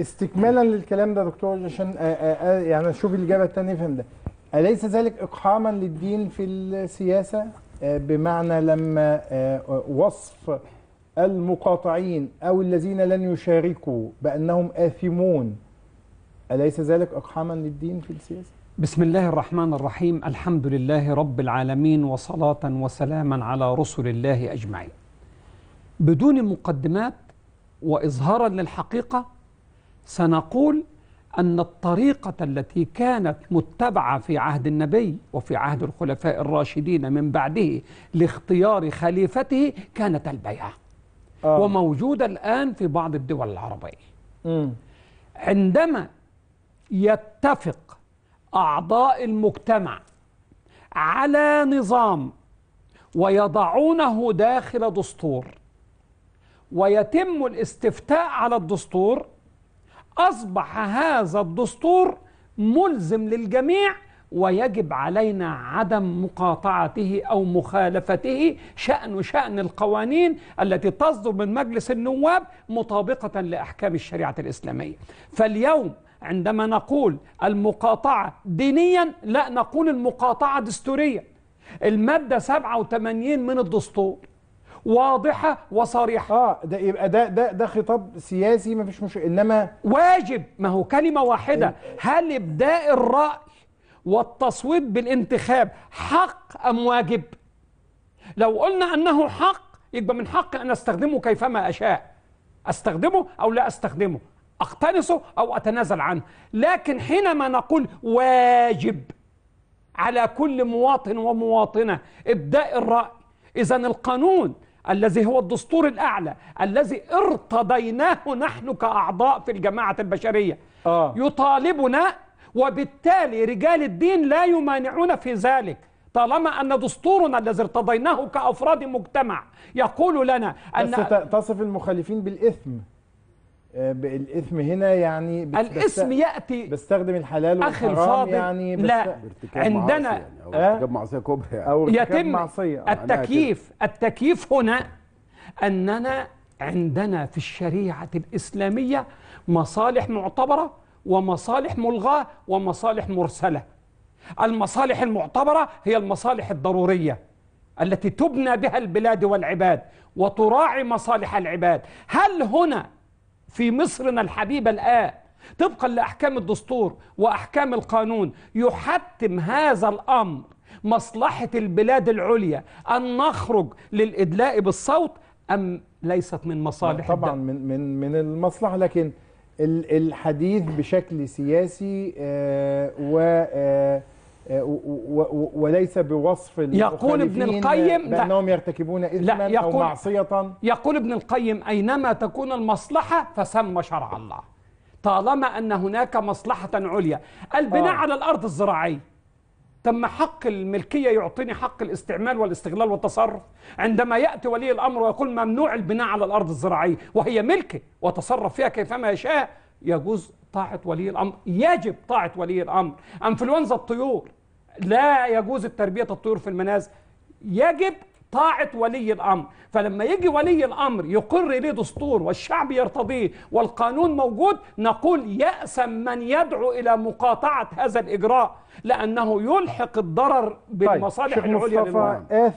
استكمالا للكلام ده دكتور عشان آه، آه، آه، يعني اشوف الاجابه الثانيه نفهم ده اليس ذلك اقحاما للدين في السياسه بمعنى لما وصف المقاطعين او الذين لن يشاركوا بانهم اثمون اليس ذلك اقحاما للدين في السياسه بسم الله الرحمن الرحيم الحمد لله رب العالمين وصلاه وسلاما على رسل الله اجمعين بدون مقدمات واظهارا للحقيقه سنقول أن الطريقة التي كانت متبعة في عهد النبي وفي عهد الخلفاء الراشدين من بعده لاختيار خليفته كانت البيعة آه. وموجودة الآن في بعض الدول العربية م. عندما يتفق أعضاء المجتمع على نظام ويضعونه داخل دستور ويتم الاستفتاء على الدستور أصبح هذا الدستور ملزم للجميع ويجب علينا عدم مقاطعته أو مخالفته شأن شأن القوانين التي تصدر من مجلس النواب مطابقة لأحكام الشريعة الإسلامية فاليوم عندما نقول المقاطعة دينيا لا نقول المقاطعة دستوريا المادة 87 من الدستور واضحه وصريحه اه ده يبقى ده ده ده خطاب سياسي ما فيش مش انما واجب ما هو كلمه واحده هل ابداء الراي والتصويت بالانتخاب حق ام واجب لو قلنا انه حق يبقى من حق ان استخدمه كيفما اشاء استخدمه او لا استخدمه اقتنصه او اتنازل عنه لكن حينما نقول واجب على كل مواطن ومواطنه ابداء الراي اذا القانون الذي هو الدستور الأعلى الذي ارتضيناه نحن كأعضاء في الجماعة البشرية آه. يطالبنا وبالتالي رجال الدين لا يمانعون في ذلك طالما أن دستورنا الذي ارتضيناه كأفراد مجتمع يقول لنا أن بس تصف المخالفين بالإثم آه، الاثم هنا يعني الاسم ياتي بستخدم الحلال والحرام يعني لا عندنا معصية يعني او ارتكاب معصيه كبرى او يتم معصية آه، نعم، التكييف التكييف هنا اننا عندنا في الشريعه الاسلاميه مصالح معتبره ومصالح ملغاه ومصالح مرسله المصالح المعتبره هي المصالح الضروريه التي تبنى بها البلاد والعباد وتراعي مصالح العباد هل هنا في مصرنا الحبيبة الآن طبقا لأحكام الدستور وأحكام القانون يحتم هذا الأمر مصلحة البلاد العليا أن نخرج للإدلاء بالصوت أم ليست من مصالح طبعا من من من المصلحة لكن الحديث بشكل سياسي آه، و آه، آه، وليس بوصف يقول ابن القيم بأنهم يرتكبون إثما أو معصية يقول ابن القيم أينما تكون المصلحة فسمى شرع الله طالما أن هناك مصلحة عليا البناء آه. على الأرض الزراعية تم حق الملكية يعطيني حق الاستعمال والاستغلال والتصرف عندما يأتي ولي الأمر ويقول ممنوع البناء على الأرض الزراعية وهي ملكه وتصرف فيها كيفما يشاء يجوز طاعة ولي الأمر يجب طاعة ولي الأمر أنفلونزا الطيور لا يجوز تربية الطيور في المنازل يجب طاعة ولي الأمر فلما يجي ولي الأمر يقر لي دستور والشعب يرتضيه والقانون موجود نقول يأسا من يدعو إلى مقاطعة هذا الإجراء لأنه يلحق الضرر طيب، بالمصالح طيب. العليا للمعنى